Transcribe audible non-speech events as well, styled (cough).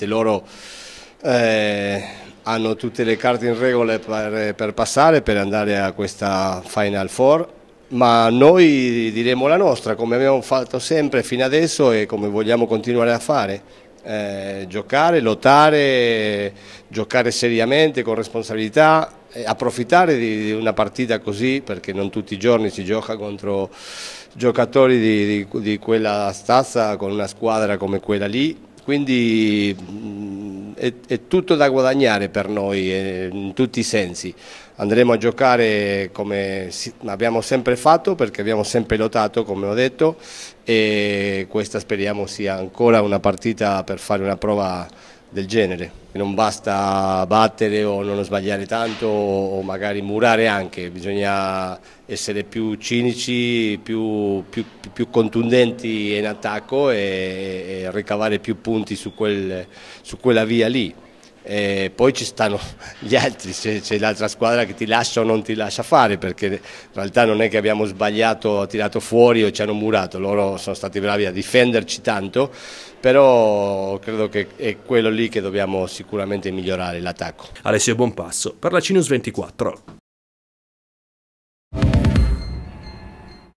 ovviamente loro eh, hanno tutte le carte in regola per, per passare, per andare a questa Final Four, ma noi diremo la nostra, come abbiamo fatto sempre fino adesso e come vogliamo continuare a fare. Eh, giocare, lottare, giocare seriamente, con responsabilità, approfittare di, di, una partita così, perché non tutti i giorni si gioca contro giocatori di, di, di quella stazza, con una squadra come quella lì, quindi mh, è, è, tutto da guadagnare per noi eh, in tutti i sensi. Andremo a giocare come abbiamo sempre fatto perché abbiamo sempre lottato come ho detto e questa speriamo sia ancora una partita per fare una prova del genere. Non basta battere o non sbagliare tanto o magari murare anche, bisogna essere più cinici, più, più, più contundenti in attacco e, e, ricavare più punti su, quel, su quella via lì. E poi ci stanno (laughs) gli altri, c'è l'altra squadra che ti lascia o non ti lascia fare, perché in realtà non è che abbiamo sbagliato, tirato fuori o ci hanno murato, loro sono stati bravi a difenderci tanto, però credo che è quello lì che dobbiamo sicuramente migliorare, l'attacco. Alessio Buonpasso, per la Cinus 24.